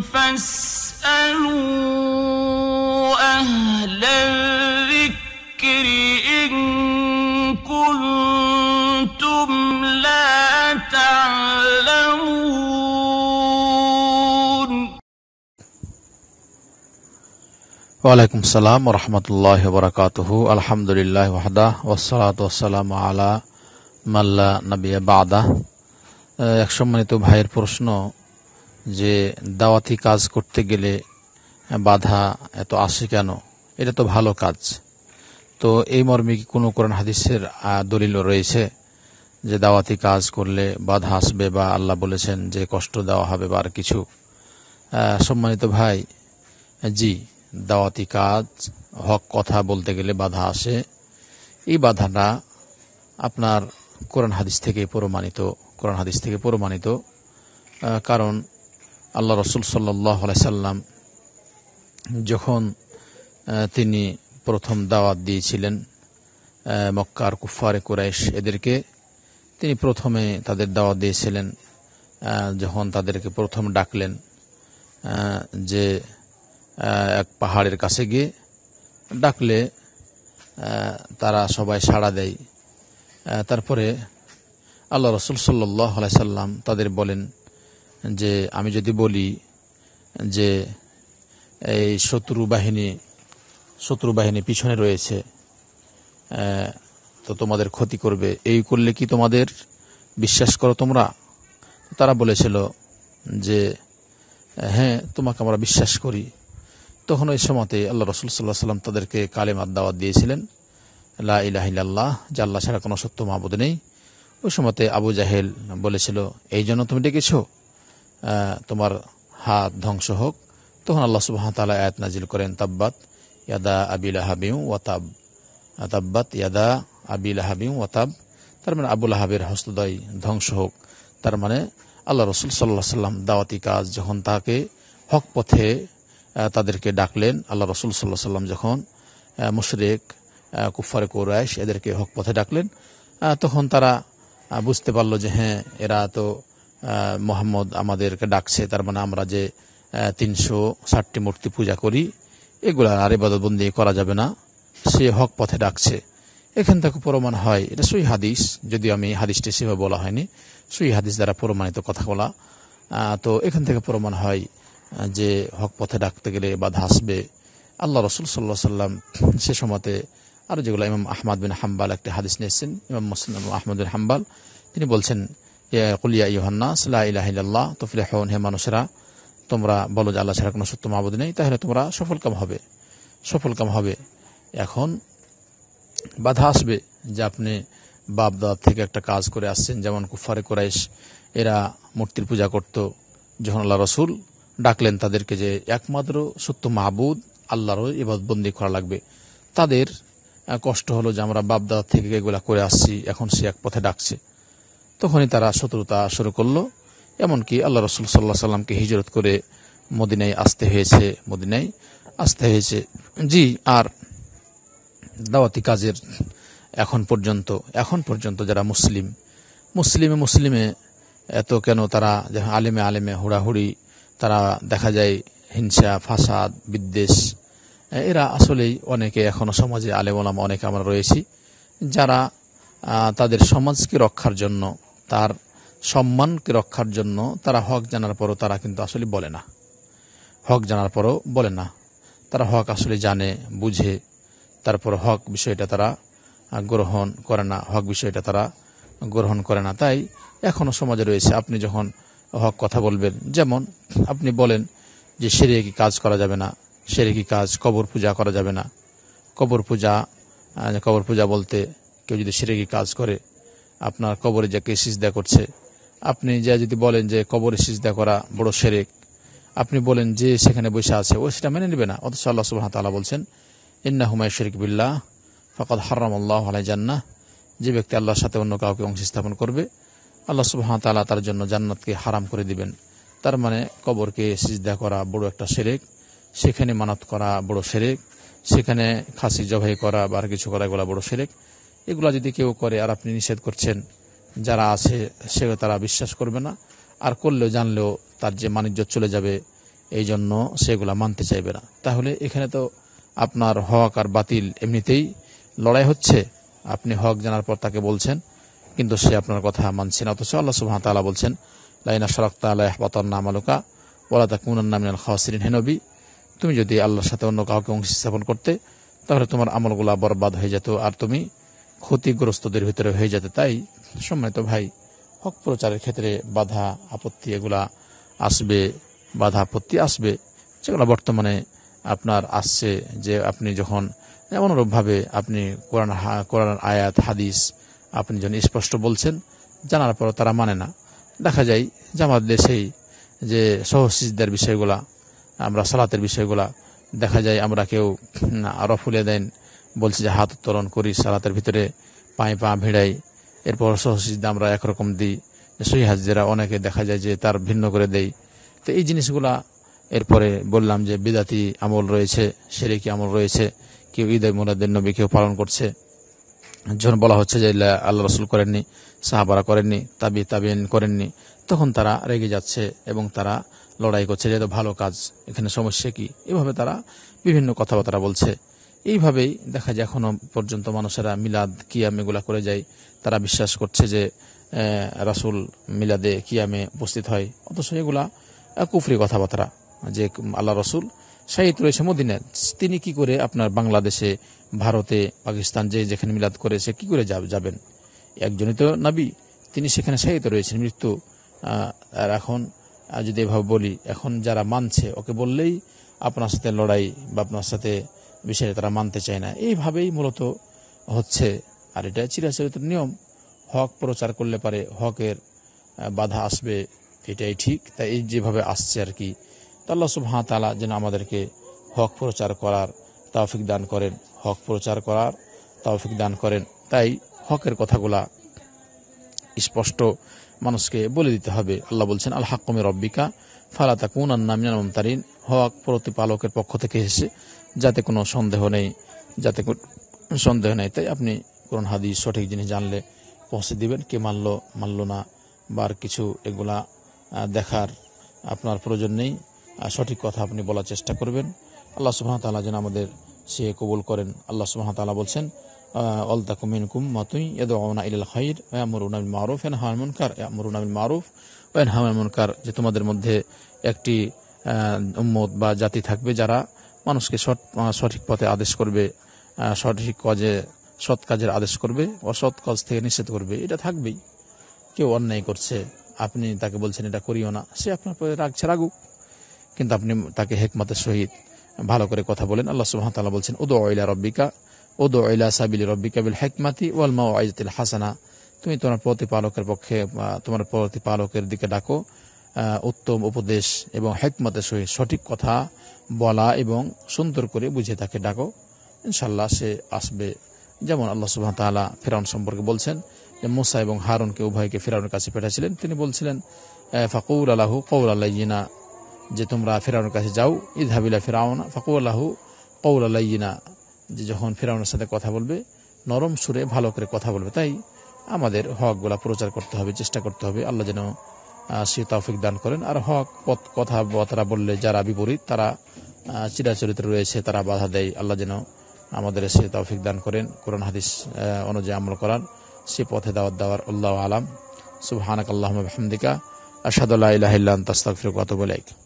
فاسألوا أهل الذكر إن كنتم لا تعلمون وعليكم السلام ورحمة الله وبركاته الحمد لله وحده والصلاة والسلام على من لا نبي بعده এক সম্মানিত ভাইয়ের প্রশ্ন যে দাওয়াতি কাজ করতে গেলে বাধা এত আসে কেন এটা তো ভালো কাজ তো এই মর্মে কি কোনো কোরআন হাদিসের দলিল রয়েছে যে দাওয়াতি কাজ করলে বাধা আসবে বা আল্লাহ বলেছেন যে কষ্ট দেওয়া হবে বা আর কিছু সম্মানিত ভাই জি দাওয়াতি কাজ হক কথা বলতে গেলে বাধা আসে এই বাধাটা আপনার কোরআন হাদিস থেকে প্রমাণিত কোরআন হাদিস থেকে প্রমাণিত কারণ আল্লাহ রসুল সাল্লাম যখন তিনি প্রথম দাওয়াত দিয়েছিলেন মক্কার কুফারে কুরাইশ এদেরকে তিনি প্রথমে তাদের দাওয়াত দিয়েছিলেন যখন তাদেরকে প্রথম ডাকলেন যে এক পাহাড়ের কাছে গিয়ে ডাকলে তারা সবাই সাড়া দেয় তারপরে আল্লাহ রসুল সাল্লাই সাল্লাম তাদের বলেন যে আমি যদি বলি যে এই শত্রু বাহিনী শত্রু বাহিনী পিছনে রয়েছে তো তোমাদের ক্ষতি করবে এই করলে কি তোমাদের বিশ্বাস করো তোমরা তারা বলেছিল যে হ্যাঁ তোমাকে আমরা বিশ্বাস করি তখন ওই সময়তে আল্লাহ রসুল সাল্লাহ সাল্লাম তাদেরকে কালেমার দাওয়াত দিয়েছিলেন লা ইলাহিল্লাহ যে আল্লাহ ছাড়া কোনো সত্য মাহবুদ নেই ওই সময়তে আবু জাহেল বলেছিল এই জন্য তুমি ডেকেছো তোমার হাত ধ্বংস হোক তখন আল্লাহ সুবাহ তালা আয়াত নাজিল করেন তাব্বাত ইয়াদা আবিল হাবিউ ওয়াতাব তাব্বাত ইয়াদা আবিল হাবিউ ওয়াতাব তার মানে আবুল হাবের হস্তদয় ধ্বংস হোক তার মানে আল্লাহ রসুল সাল্লাহ সাল্লাম দাওয়াতি কাজ যখন তাকে হক পথে তাদেরকে ডাকলেন আল্লাহ রসুল সাল্লাহ সাল্লাম যখন মুশরেক কুফারে কোরাইশ এদেরকে হক পথে ডাকলেন তখন তারা বুঝতে পারলো যে হ্যাঁ এরা তো মোহাম্মদ আমাদেরকে ডাকছে তার মানে আমরা যে তিনশো ষাটটি মূর্তি পূজা করি এগুলা আর বন্দি করা যাবে না সে হক পথে ডাকছে এখান থেকে প্রমাণ হয় এটা সুই হাদিস যদি আমি হাদিসটি সেভাবে বলা হয়নি সুই হাদিস দ্বারা প্রমাণিত কথা বলা তো এখান থেকে প্রমাণ হয় যে হক পথে ডাকতে গেলে বা ধাসবে আল্লাহ রসুল সাল্লাহ সাল্লাম সে সময়তে আরও যেগুলো ইমাম আহমদ বিন হাম্বাল একটি হাদিস নিয়েছেন ইমাম মুসলিম আহমদ বিন হাম্বাল তিনি বলছেন কুলিয়া ইহন্নাস লাহ তফলে হন হে মানুষেরা তোমরা বলো যে আল্লাহ ছাড়া কোনো সত্য মাবুদ নেই তাহলে তোমরা সফলকাম হবে সফলকাম হবে এখন বাধা আসবে যে আপনি বাপদাদ থেকে একটা কাজ করে আসছেন যেমন কুফারে কোরাইশ এরা মূর্তির পূজা করত যখন আল্লাহ রসুল ডাকলেন তাদেরকে যে একমাত্র সত্য মাহবুদ আল্লাহরও এবাদবন্দি করা লাগবে তাদের কষ্ট হলো যে আমরা বাপদাদ থেকে এগুলা করে আসছি এখন সে এক পথে ডাকছে তখনই তারা শত্রুতা শুরু করলো এমনকি আল্লাহ রসুল সাল্লাহ সাল্লামকে হিজরত করে মদিনায় আসতে হয়েছে মদিনায় আসতে হয়েছে জি আর দাওয়াতি কাজের এখন পর্যন্ত এখন পর্যন্ত যারা মুসলিম মুসলিমে মুসলিমে এত কেন তারা যেমন আলেমে আলেমে হুড়াহুড়ি তারা দেখা যায় হিংসা ফাসাদ বিদ্বেষ এরা আসলেই অনেকে এখনও সমাজে আলেম আলাম অনেকে আমরা রয়েছি যারা তাদের সমাজকে রক্ষার জন্য তার সম্মানকে রক্ষার জন্য তারা হক জানার পরও তারা কিন্তু আসলে বলে না হক জানার পরও বলে না তারা হক আসলে জানে বুঝে তারপর হক বিষয়টা তারা গ্রহণ করে না হক বিষয়টা তারা গ্রহণ করে না তাই এখনও সমাজে রয়েছে আপনি যখন হক কথা বলবেন যেমন আপনি বলেন যে কি কাজ করা যাবে না কি কাজ কবর পূজা করা যাবে না কবর পূজা কবর পূজা বলতে কেউ যদি কি কাজ করে আপনার কবরে যাকে সিজদা করছে আপনি যা যদি বলেন যে কবরে সিজদা করা বড় সেরেক আপনি বলেন যে সেখানে বসে আছে ও সেটা মেনে নেবে না অথচ আল্লাহ সুবাহ তালা বলছেন ইন্না হুমায় শরিক বিল্লাহ ফকত হারাম আল্লাহ আলাই জান্না যে ব্যক্তি আল্লাহর সাথে অন্য কাউকে অংশ স্থাপন করবে আল্লাহ সুবাহ তালা তার জন্য জান্নাতকে হারাম করে দিবেন তার মানে কবরকে সিজদা করা বড় একটা সেরেক সেখানে মানত করা বড় সেরেক সেখানে খাসি জবাই করা বা কিছু করা এগুলা বড় সেরেক এগুলো যদি কেউ করে আর আপনি নিষেধ করছেন যারা আছে সে তারা বিশ্বাস করবে না আর করলেও জানলেও তার যে মানিজ্য চলে যাবে এই জন্য সেগুলা মানতে চাইবে না তাহলে এখানে তো আপনার হক আর বাতিল এমনিতেই লড়াই হচ্ছে আপনি হক জানার পর তাকে বলছেন কিন্তু সে আপনার কথা মানছে না অথচ আল্লাহ সুহাম তালা বলছেন লাইনা সরাক্তা আল্লাহ বাতান্না আমালুকা ওলা তা নামিন খাওয়াসিরিন হেনবি তুমি যদি আল্লাহর সাথে অন্য কাউকে অংশ স্থাপন করতে তাহলে তোমার আমলগুলা বরবাদ হয়ে যেত আর তুমি ক্ষতিগ্রস্তদের ভিতরে হয়ে যেতে তাই সম্মানিত ভাই হক প্রচারের ক্ষেত্রে বাধা আপত্তি এগুলা আসবে বাধা আপত্তি আসবে যেগুলো বর্তমানে আপনার আসছে যে আপনি যখন অনুরূপভাবে আপনি কোরআন কোরআন আয়াত হাদিস আপনি যখন স্পষ্ট বলছেন জানার পর তারা মানে না দেখা যায় যে আমার দেশেই যে সহসিজদের বিষয়গুলা আমরা সালাতের বিষয়গুলা দেখা যায় আমরা কেউ রফুলে দেন বলছি যে হাত উত্তোলন করি সালাতের ভিতরে পায়ে পা ভিড়াই এরপর দাম আমরা একরকম দিই সই হাজিরা অনেকে দেখা যায় যে তার ভিন্ন করে দেই তো এই জিনিসগুলা এরপরে বললাম যে বিদাতি আমল রয়েছে সেরেকি আমল রয়েছে কেউ ঈদ মোলাদের নবী কেউ পালন করছে যখন বলা হচ্ছে যে আল্লাহ রসুল করেননি সাহাবারা করেননি তাবি তাবিন করেননি তখন তারা রেগে যাচ্ছে এবং তারা লড়াই করছে যেহেতু ভালো কাজ এখানে সমস্যা কি এভাবে তারা বিভিন্ন কথাবার্তা বলছে এইভাবেই দেখা যায় এখনও পর্যন্ত মানুষেরা মিলাদ কিয়াম এগুলা করে যায় তারা বিশ্বাস করছে যে রাসুল মিলাদে কিয়ামে উপস্থিত হয় অথচ এগুলা কুফরি কথাবার্তা যে আল্লাহ রসুল শাহিদ রয়েছে মদিনে তিনি কি করে আপনার বাংলাদেশে ভারতে পাকিস্তান যে যেখানে মিলাদ করে সে কি করে যাবেন একজনই তো নাবি তিনি সেখানে শাহিত রয়েছেন মৃত্যু আর এখন যদি এভাবে বলি এখন যারা মানছে ওকে বললেই আপনার সাথে লড়াই বা আপনার সাথে বিষয়ে তারা মানতে চায় না এইভাবেই মূলত হচ্ছে আর এটা চিরাচরিত নিয়ম হক প্রচার করলে পারে হকের বাধা আসবে এটাই ঠিক তাই এই যেভাবে আসছে আর কি তাল্লা হাঁ তালা যেন আমাদেরকে হক প্রচার করার তাওফিক দান করেন হক প্রচার করার তাওফিক দান করেন তাই হকের কথাগুলা স্পষ্ট মানুষকে বলে দিতে হবে আল্লাহ বলছেন আল্লাহ কমি রব্বিকা ফালাতা কুন আন্নামিয়ান মমতারিন হক প্রতিপালকের পক্ষ থেকে এসে যাতে কোনো সন্দেহ নেই যাতে সন্দেহ নেই তাই আপনি কোরআন হাদিস সঠিক জিনিস জানলে পৌঁছে দিবেন কে মানল মানল না বার কিছু এগুলা দেখার আপনার প্রয়োজন নেই সঠিক কথা আপনি বলার চেষ্টা করবেন আল্লাহ সুবাহ তাল্লাহ যেন আমাদের সে কবুল করেন আল্লাহ সুবাহ তালা বলছেন মারুফ মারুফ যে তোমাদের মধ্যে একটি উম্মত বা জাতি থাকবে যারা মানুষকে সঠিক পথে আদেশ করবে সঠিক কাজে সৎ কাজের আদেশ করবে অসৎ কাজ থেকে নিষেধ করবে এটা থাকবেই কেউ অন্যায় করছে আপনি তাকে বলছেন এটা করিও না সে আপনার রাগছে রাগুক কিন্তু আপনি তাকে হেকমতের সহিত ভালো করে কথা বলেন আল্লাহ সুহামতাল্লাহ বলছেন উদো ইলা রব্বিকা ও দো ইলা সাবিল হেকমাতি ওয়াল মা আইজাতিল হাসানা তুমি তোমার প্রতিপালকের পক্ষে তোমার প্রতিপালকের দিকে ডাকো উত্তম উপদেশ এবং হেকমতের সহিত সঠিক কথা বলা এবং সুন্দর করে বুঝে তাকে ডাকো ইনশাল্লাহ সে আসবে যেমন আল্লাহ সুবাহ তালা ফেরাউন সম্পর্কে বলছেন যে মোসা এবং হারুনকে উভয়কে ফেরাউনের কাছে পাঠাছিলেন তিনি বলছিলেন ফাকুর আলাহু কৌল আল্লাহনা যে তোমরা ফেরাউনের কাছে যাও ইধাবিলা ফেরাউনা ফাকুর আলাহু কৌল আল্লাহনা যে যখন ফেরাউনের সাথে কথা বলবে নরম সুরে ভালো করে কথা বলবে তাই আমাদের হকগুলা প্রচার করতে হবে চেষ্টা করতে হবে আল্লাহ যেন সে তৌফিক দান করেন আর হক পথ কথাবার্তা বললে যারা বিপরীত তারা চিরাচরিত রয়েছে তারা বাধা দেয় আল্লাহ যেন আমাদের সে তৌফিক দান করেন কোরআন হাদিস অনুযায়ী আমল করান সে পথে দাওয়াত দেওয়ার আল্লাহ আলাম সুবহানাক আল্লাহ হামদিকা আসাদুল্লাহ ইহিল্লান তাস্তাক ফিরকাত বলে